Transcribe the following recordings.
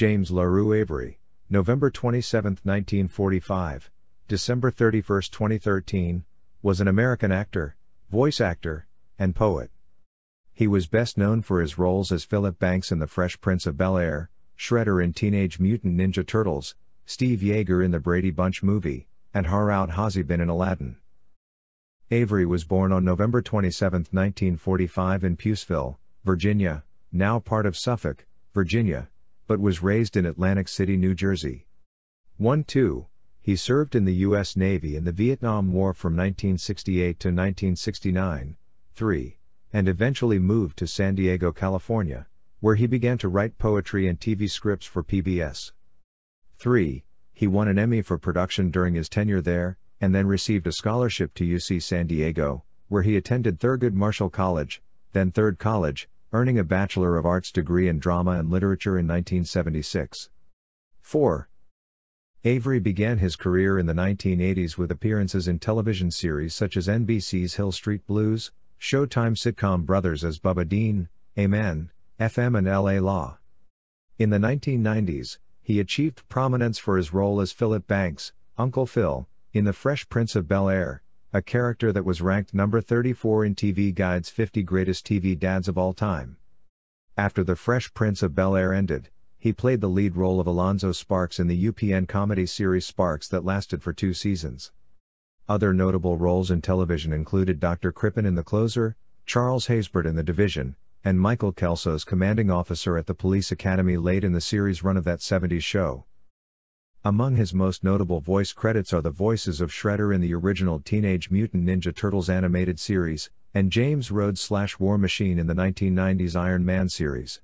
James LaRue Avery, November 27, 1945, December 31, 2013, was an American actor, voice actor, and poet. He was best known for his roles as Philip Banks in The Fresh Prince of Bel Air, Shredder in Teenage Mutant Ninja Turtles, Steve Yeager in the Brady Bunch movie, and Harout Hazibin in Aladdin. Avery was born on November 27, 1945, in Puceville, Virginia, now part of Suffolk, Virginia, but was raised in Atlantic City, New Jersey. 1 2. He served in the U.S. Navy in the Vietnam War from 1968 to 1969. 3. And eventually moved to San Diego, California, where he began to write poetry and TV scripts for PBS. 3. He won an Emmy for production during his tenure there, and then received a scholarship to UC San Diego, where he attended Thurgood Marshall College, then Third College, earning a Bachelor of Arts degree in Drama and Literature in 1976. 4. Avery began his career in the 1980s with appearances in television series such as NBC's Hill Street Blues, Showtime sitcom Brothers as Bubba Dean, Amen, FM and LA Law. In the 1990s, he achieved prominence for his role as Philip Banks, Uncle Phil, in The Fresh Prince of Bel Air, a character that was ranked number 34 in TV Guide's 50 Greatest TV Dads of All Time. After The Fresh Prince of Bel Air ended, he played the lead role of Alonzo Sparks in the UPN comedy series Sparks that lasted for two seasons. Other notable roles in television included Dr. Crippen in The Closer, Charles Haysbert in The Division, and Michael Kelso's commanding officer at the police academy late in the series run of that 70s show. Among his most notable voice credits are the voices of Shredder in the original Teenage Mutant Ninja Turtles animated series, and James Rhodes slash War Machine in the 1990s Iron Man series.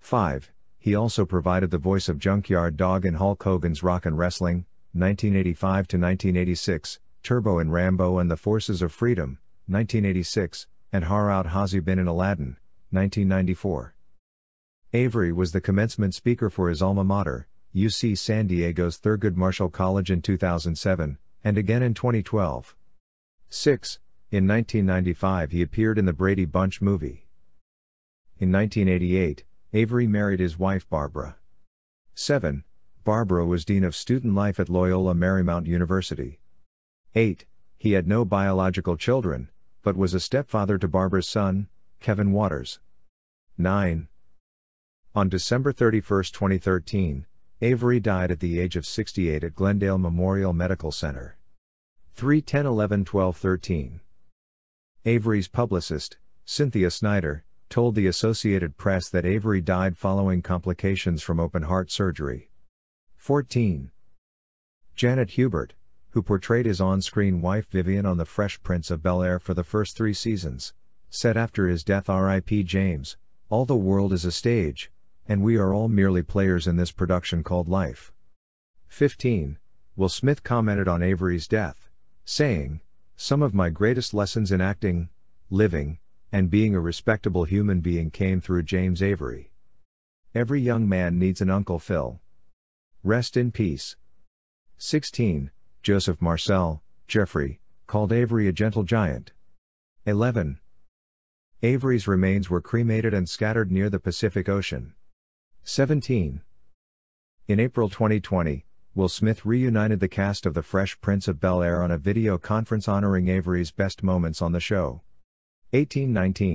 5. He also provided the voice of Junkyard Dog in Hulk Hogan's Rockin' Wrestling, 1985 1986, Turbo in Rambo and the Forces of Freedom, 1986, and Harad Hazibin in Aladdin, 1994. Avery was the commencement speaker for his alma mater, UC San Diego's Thurgood Marshall College in 2007, and again in 2012. 6. In 1995, he appeared in the Brady Bunch movie. In 1988, Avery married his wife Barbara. 7. Barbara was Dean of Student Life at Loyola Marymount University. 8. He had no biological children, but was a stepfather to Barbara's son, Kevin Waters. 9. On December 31, 2013, Avery died at the age of 68 at Glendale Memorial Medical Center. 3 10 11 12 13. Avery's publicist, Cynthia Snyder, told the Associated Press that Avery died following complications from open heart surgery. 14. Janet Hubert, who portrayed his on screen wife Vivian on The Fresh Prince of Bel Air for the first three seasons, said after his death RIP James, All the world is a stage, and we are all merely players in this production called life. 15. Will Smith commented on Avery's death, saying, Some of my greatest lessons in acting, living, and being a respectable human being came through James Avery. Every young man needs an Uncle Phil. Rest in peace. 16. Joseph Marcel, Jeffrey, called Avery a gentle giant. 11. Avery's remains were cremated and scattered near the Pacific Ocean. 17. In April 2020, Will Smith reunited the cast of The Fresh Prince of Bel Air on a video conference honoring Avery's best moments on the show. 1819